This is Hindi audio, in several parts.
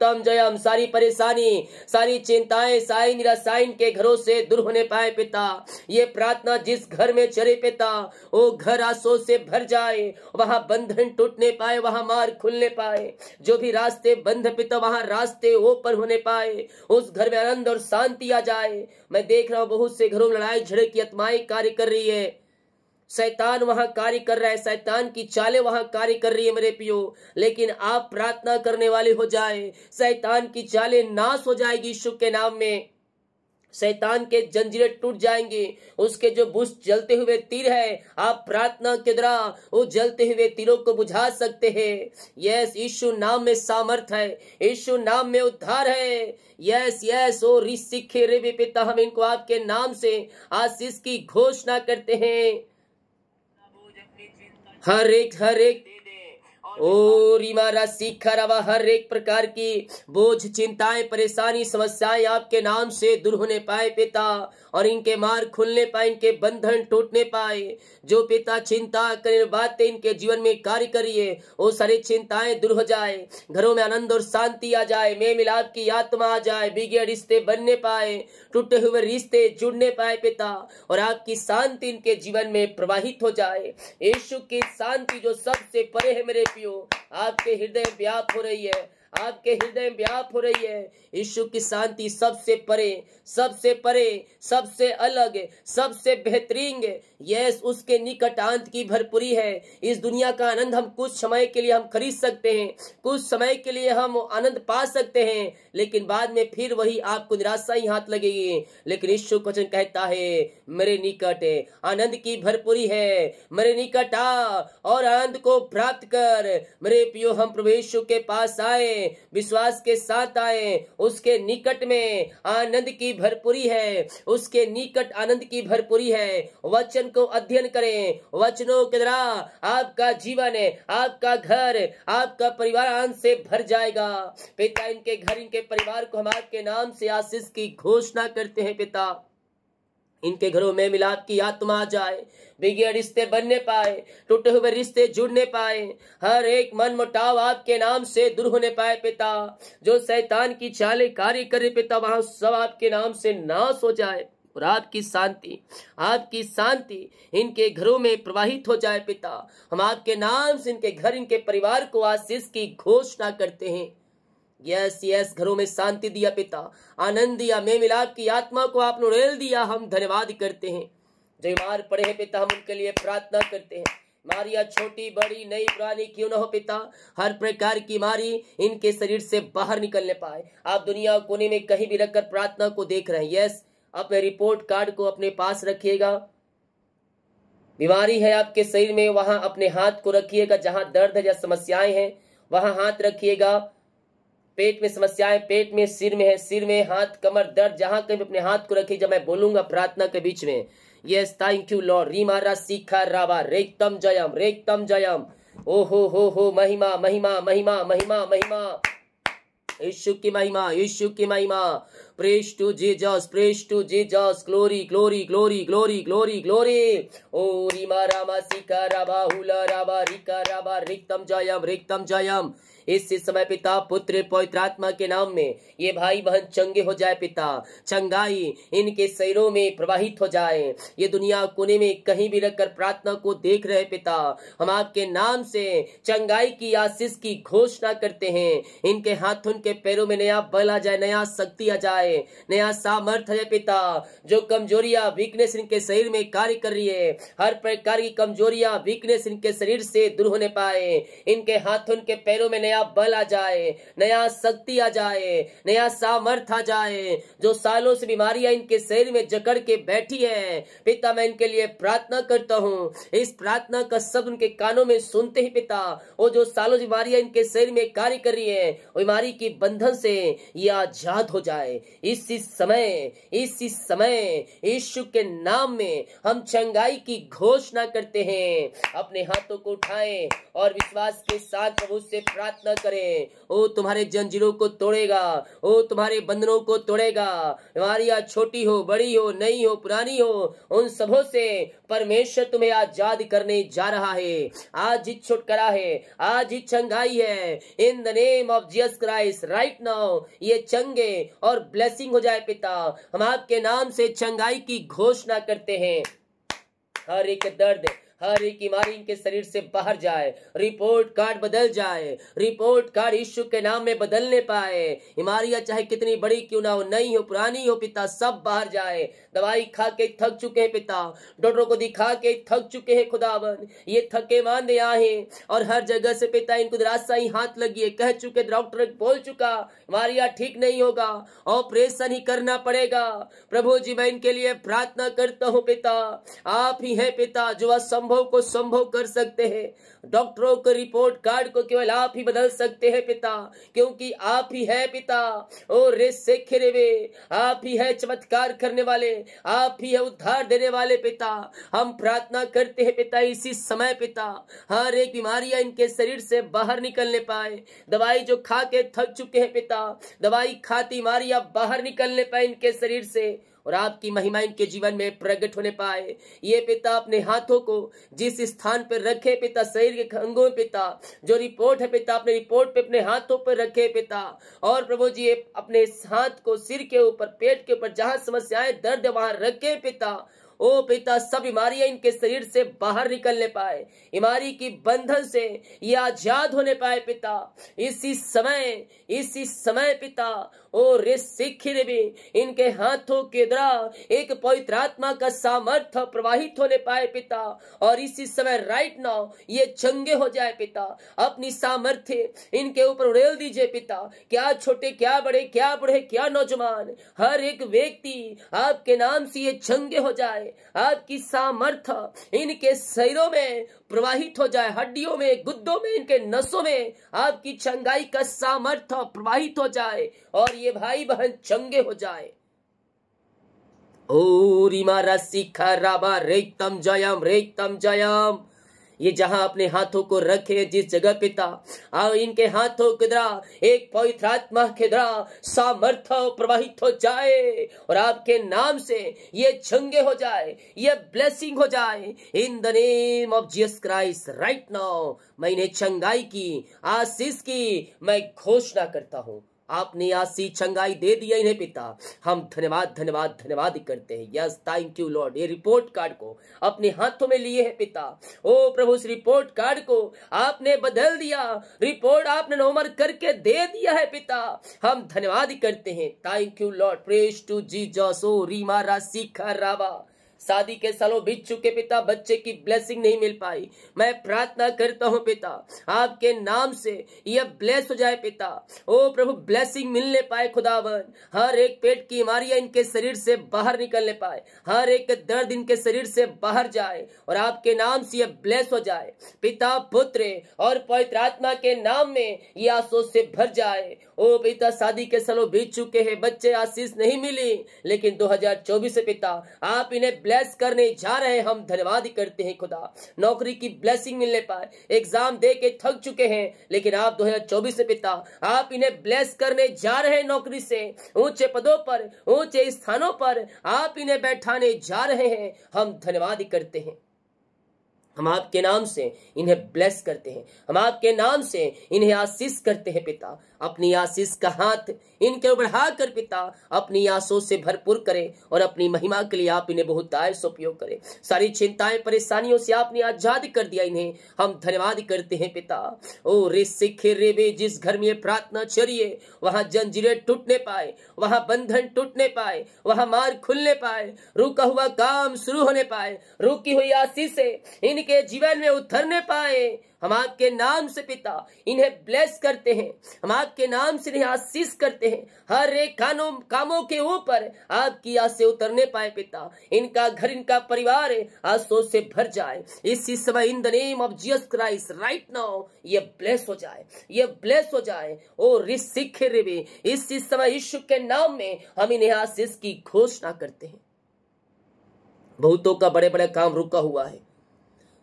तम जय हम सारी परेशानी सारी चिंताएं सारी निराशाइन के घरों से दूर होने पाए पिता ये प्रार्थना जिस घर में चले पिता वो घर आसो से भर जाए वहां बंधन टूटने पाए वहां मार खुलने पाए जो भी रास्ते बंद पिता वहां रास्ते ओपन होने पाए उस घर में आनंद और शांति आ जाए मैं देख रहा हूँ बहुत से घरों में लड़ाई झड़े की आत्माएं कार्य कर रही है शैतान वहां कार्य कर रहा है शैतान की चाले वहां कार्य कर रही है मेरे पियो लेकिन आप प्रार्थना करने वाले हो जाए शैतान की चाले नाश हो जाएगी शुभ के नाम में शैतान के जंजीरें टूट जाएंगे उसके जो बुश जलते हुए तीर है आप प्रार्थना के द्वारा वो जलते हुए तीरों को बुझा सकते हैं यस यीशु नाम में सामर्थ है यीशु नाम में उद्धार है यस यस ओ ऋषि रे पिता हम इनको आपके नाम से आशीष की घोषणा करते हैं हर एक हर एक और इमारा हर एक प्रकार की बोझ चिंताएं परेशानी समस्याएं आपके नाम से दूर होने पाए पिता और इनके मार खुलने पाए इनके बंधन टूटने पाए जो पिता चिंता कर बातें इनके जीवन में कार्य करिए वो सारी चिंताएं दूर हो जाए घरों में आनंद और शांति आ जाए मे मिलाप की आत्मा आ जाए बिगे रिश्ते बनने पाए टूटे हुए रिश्ते जुड़ने पाए पिता और आपकी शांति इनके जीवन में प्रवाहित हो जाए यशु की शांति जो सबसे परे है मेरे पिता भाइयों आपके हृदय व्याप हो रही है आपके हृदय में व्याप हो रही है यीशु की शांति सबसे परे सबसे परे सबसे अलग सबसे बेहतरीन यस उसके निकट आंत की भरपूरी है इस दुनिया का आनंद हम कुछ समय के लिए हम खरीद सकते हैं कुछ समय के लिए हम आनंद पा सकते हैं लेकिन बाद में फिर वही आपको निराशा ही हाथ लगेगी लेकिन यीशु वचन कहता है मेरे निकट आनंद की भरपूरी है मेरे निकट आ और आनंद को प्राप्त कर मेरे पियो हम प्रभु यीशु के पास आए विश्वास के साथ आए उसके निकट में आनंद की भरपूरी है उसके निकट आनंद की भरपूरी है वचन को अध्ययन करें वचनों के द्वारा आपका जीवन है आपका घर आपका परिवार आनंद से भर जाएगा पिता इनके घर इनके परिवार को हम आपके नाम से आशीष की घोषणा करते हैं पिता इनके घरों में मिलाद की आत्मा आ जाए बिगे रिश्ते बनने पाए टूटे हुए रिश्ते जुड़ने पाए हर एक मन मुटाव आपके नाम से दूर होने पाए पिता जो शैतान की चाले कार्य करे पिता वहां सब आपके नाम से नाश हो जाए और आपकी शांति आपकी शांति इनके घरों में प्रवाहित हो जाए पिता हम आपके नाम से इनके घर इनके परिवार को आशीष की घोषणा करते हैं यस यस घरों में शांति दिया पिता आनंद दिया मे मिलाप की आत्मा को आपने रेल दिया हम धन्यवाद करते हैं जो बीमार पड़े हैं पिता हम उनके लिए प्रार्थना करते हैं मारिया छोटी बड़ी नई पुरानी क्यों न हो पिता हर प्रकार की मारी इनके शरीर से बाहर निकलने पाए आप दुनिया कोने में कहीं भी रखकर प्रार्थना को देख रहे हैं यस अपने रिपोर्ट कार्ड को अपने पास रखिएगा बीमारी है आपके शरीर में वहां अपने हाथ को रखिएगा जहां दर्द है या समस्याएं हैं वहां हाथ रखिएगा पेट में समस्याएं पेट में सिर में है सिर में हाथ कमर दर्द जहां कहीं अपने हाथ को रखे जब मैं बोलूंगा प्रार्थना के बीच में यस थैंक यू लॉर्ड री महाराज सीखा रावा रेकतम जयम रेकतम जयम ओ हो हो हो महिमा महिमा महिमा महिमा महिमा यीशु की महिमा यीशु की महिमा praise to Jesus praise to Jesus glory glory glory glory glory glory ओ रीमा रामा सीखा राबा हुला राबा रिका राबा रिक्तम जयम रिक्तम जयम इस समय पिता पुत्र पवित्र आत्मा के नाम में ये भाई बहन चंगे हो जाए पिता चंगाई इनके शरीरों में प्रवाहित हो जाए ये दुनिया कोने में कहीं भी रखकर प्रार्थना को देख रहे पिता हम आपके नाम से चंगाई की आशीष की घोषणा करते हैं इनके हाथ उनके पैरों में नया बल आ जाए नया शक्ति आ जाए नया सामर्थ है पिता जो कमजोरिया वीकनेस इनके शरीर में कार्य कर रही है हर प्रकार की कमजोरिया वीकनेस इनके शरीर से दूर होने पाए इनके हाथ उनके पैरों में नया नया बल आ जाए नया शक्ति आ जाए नया सामर्थ आ जाए जो सालों से बीमारियां इनके शरीर में जकड़ के बैठी है पिता मैं इनके लिए प्रार्थना करता हूँ इस प्रार्थना का शब्द उनके कानों में सुनते ही पिता वो जो सालों से बीमारियां इनके शरीर में कार्य कर रही है बीमारी की बंधन से ये आजाद हो जाए इसी समय इसी समय ईश्व के नाम में हम चंगाई की घोषणा करते हैं अपने हाथों को उठाएं और विश्वास के साथ प्रभु से प्रार्थना प्रयास न करें वो तुम्हारे जंजीरों को तोड़ेगा वो तुम्हारे बंधनों को तोड़ेगा आज छोटी हो बड़ी हो नई हो पुरानी हो उन सबों से परमेश्वर तुम्हें आजाद करने जा रहा है आज ही छुटकारा है आज ही चंगाई है in the name of Jesus Christ right now ये चंगे और ब्लेसिंग हो जाए पिता हम आपके नाम से चंगाई की घोषणा करते हैं हर एक दर्द हर एक बीमारी इनके शरीर से बाहर जाए रिपोर्ट कार्ड बदल जाए रिपोर्ट कार्ड ईश्व के नाम में बदलने पाए बीमारियां चाहे कितनी बड़ी क्यों ना हो नई हो पुरानी हो पिता सब बाहर जाए दवाई खा के थक चुके पिता डॉक्टरों को दिखा के थक चुके हैं खुदावन ये थके दिया है और हर जगह से पिता इनको ही हाथ लगी है कह चुके डॉक्टर बोल चुका मारिया ठीक नहीं होगा ऑपरेशन ही करना पड़ेगा प्रभु जी मैं इनके लिए प्रार्थना करता हूँ पिता आप ही है पिता जो असंभव को संभव कर सकते है डॉक्टरों को रिपोर्ट कार्ड को केवल आप ही बदल सकते हैं पिता क्योंकि आप ही है पिता ओ रे से आप ही है चमत्कार करने वाले आप ही है उद्धार देने वाले पिता हम प्रार्थना करते हैं पिता इसी समय पिता हर एक बीमारियां इनके शरीर से बाहर निकलने पाए दवाई जो खा के थक चुके हैं पिता दवाई खाती बीमारियां बाहर निकलने पाए इनके शरीर से और आपकी महिमा इनके जीवन में प्रकट होने पाए ये पिता अपने हाथों को जिस स्थान पर रखे पिता शरीर के अंगों में पिता जो रिपोर्ट है पिता अपने रिपोर्ट पे अपने हाथों पर रखे पिता और प्रभु जी अपने हाथ को सिर के ऊपर पेट के ऊपर जहां समस्याएं दर्द वहां रखे पिता ओ पिता सब बीमारियां इनके शरीर से बाहर निकलने पाए बीमारी की बंधन से ये आजाद होने पाए पिता इसी समय इसी समय पिता और भी इनके हाथों के द्वारा एक पवित्र आत्मा का सामर्थ्य प्रवाहित होने पाए पिता और इसी समय राइट नाउ ये चंगे हो जाए पिता अपनी सामर्थ्य इनके ऊपर उड़ेल दीजिए पिता क्या छोटे क्या बड़े क्या बूढ़े क्या नौजवान हर एक व्यक्ति आपके नाम से ये चंगे हो जाए आपकी सामर्थ इनके शरीरों में प्रवाहित हो जाए हड्डियों में गुद्दों में इनके नसों में आपकी चंगाई का सामर्थ्य प्रवाहित हो जाए और ये भाई बहन चंगे हो जाए रेतम जयम रेतम जयम ये जहां अपने हाथों को रखे जिस जगह पिता आओ इनके हाथों किदरा एक पवित्र आत्मा सामर्थ प्रवाहित हो जाए और आपके नाम से ये चंगे हो जाए ये ब्लेसिंग हो जाए in the name of Jesus Christ right now मैंने चंगाई की आशीष की मैं घोषणा करता हूं आपने आज सी छंगाई दे दिया इन्हें पिता हम धन्यवाद धन्यवाद धन्यवाद करते हैं यस थैंक यू लॉर्ड ये रिपोर्ट कार्ड को अपने हाथों में लिए हैं पिता ओ प्रभु इस रिपोर्ट कार्ड को आपने बदल दिया रिपोर्ट आपने नोमर करके दे दिया है पिता हम धन्यवाद करते हैं thank you Lord praise to जी जसो रीमा रासी खराबा शादी के सालों बीत चुके पिता बच्चे की ब्लेसिंग नहीं मिल पाई मैं प्रार्थना करता हूँ पिता आपके नाम से यह ब्लेस हो जाए पिता ओ प्रभु ब्लेसिंग मिलने पाए खुदावन हर एक पेट की बीमारियां इनके शरीर से बाहर निकलने पाए हर एक दर्द इनके शरीर से बाहर जाए और आपके नाम से यह ब्लेस हो जाए पिता पुत्र और पवित्र आत्मा के नाम में ये आसोच से भर जाए ओ पिता शादी के सालों बीत चुके हैं बच्चे आशीष नहीं मिली लेकिन चौबीस से पिता आप इन्हें ब्लेस करने जा रहे हैं हम धन्यवाद करते हैं खुदा नौकरी की ब्लेसिंग मिलने पर एग्जाम दे के थक चुके हैं लेकिन आप 2024 से पिता आप इन्हें ब्लेस करने जा रहे हैं नौकरी से ऊंचे पदों पर ऊंचे स्थानों पर आप इन्हें बैठाने जा रहे हैं हम धन्यवाद करते हैं हम आपके नाम से इन्हें ब्लेस करते हैं हम आपके नाम से इन्हें आशीष करते हैं पिता अपनी आशीष का हाथ इनके बढ़ा कर पिता अपनी आंसों से भरपूर करे और अपनी महिमा के लिए आप इन्हें बहुत दायर से उपयोग करें सारी चिंताएं परेशानियों से आपने आजाद कर दिया इन्हें हम धन्यवाद करते हैं पिता ओ रे सिखे रे बे जिस घर में प्रार्थना चरिए वहां जंजीरें टूटने पाए वहां बंधन टूटने पाए वहां मार्ग खुलने पाए रुका हुआ काम शुरू होने पाए रुकी हुई आशीष इनके जीवन में उतरने पाए हम आपके नाम से पिता इन्हें ब्लेस करते हैं हम आपके नाम से इन्हें आशीष करते हैं हर एक कानों कामों के ऊपर आपकी आज से उतरने पाए पिता इनका घर इनका परिवार है से भर जाए इसी समय in the name of Jesus Christ right now ये ब्लेस हो जाए ये ब्लेस हो जाए ओ रिसिख रेबे इसी समय यीशु के नाम में हम इन्हें आशीष की घोषणा करते हैं बहुतों का बड़े बड़े काम रुका हुआ है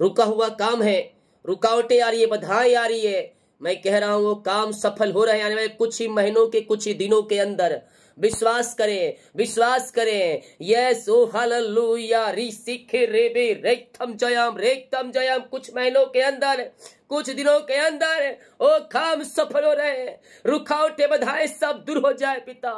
रुका हुआ काम है रुकावटें आ रही है बधाएं आ रही है मैं कह रहा हूं वो काम सफल हो रहे हैं कुछ ही महीनों के कुछ ही दिनों के अंदर विश्वास करें विश्वास करें यस ओ हालेलुया रिसिख रे बे जयम रेखम जयम कुछ महीनों के अंदर कुछ दिनों के अंदर ओ काम सफल हो रहे रुकावटें बधाए सब दूर हो जाए पिता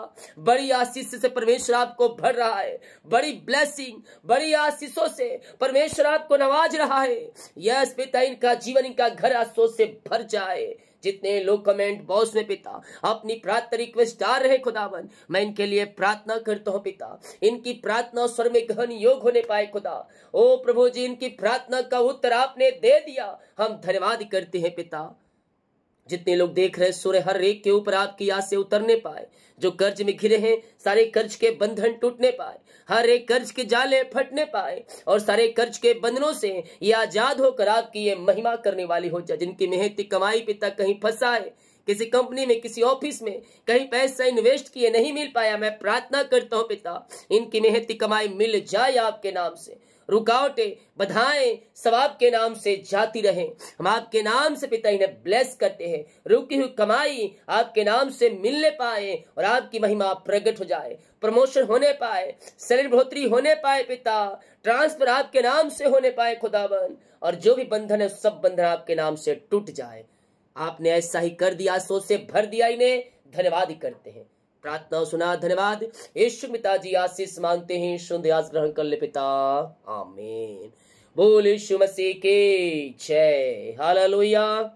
बड़ी आशीष से परमेश्वर आपको भर रहा है बड़ी ब्लेसिंग बड़ी आशीषों से परमेश्वर आपको नवाज रहा है यस पिता इनका जीवन इनका घर आशीषों से भर जाए जितने लोग कमेंट बॉक्स में पिता अपनी प्रार्थना रिक्वेस्ट डाल रहे खुदावन मैं इनके लिए प्रार्थना करता हूँ पिता इनकी प्रार्थना स्वर में गहन योग होने पाए खुदा ओ प्रभु जी इनकी प्रार्थना का उत्तर आपने दे दिया हम धन्यवाद करते हैं पिता जितने लोग देख रहे सूर्य हर रेख के ऊपर आपकी याद से उतरने पाए जो कर्ज में घिरे हैं सारे कर्ज के बंधन टूटने पाए हर एक कर्ज के जाले फटने पाए और सारे कर्ज के बंधनों से ये आजाद होकर आपकी ये महिमा करने वाली हो जाए जिनकी मेहनती कमाई पिता कहीं फंसा है किसी कंपनी में किसी ऑफिस में कहीं पैसा इन्वेस्ट किए नहीं मिल पाया मैं प्रार्थना करता हूँ पिता इनकी मेहनती कमाई मिल जाए आपके नाम से रुकावटें बधाएं सब आपके नाम से जाती रहें हम आपके नाम से पिता इन्हें ब्लेस करते हैं रुकी हुई कमाई आपके नाम से मिलने पाए और आपकी महिमा प्रकट हो जाए प्रमोशन होने पाए सैलरी बढ़ोतरी होने पाए पिता ट्रांसफर आपके नाम से होने पाए खुदावन और जो भी बंधन है सब बंधन आपके नाम से टूट जाए आपने ऐसा ही कर दिया सोच से भर दिया इन्हें धन्यवाद ही करते हैं प्रार्थना सुना धन्यवाद यशु पिताजी आशीष मांगते हैं शुद्ध आज ग्रहण कर ले पिता आमीन बोल यीशु मसीह के जय हाल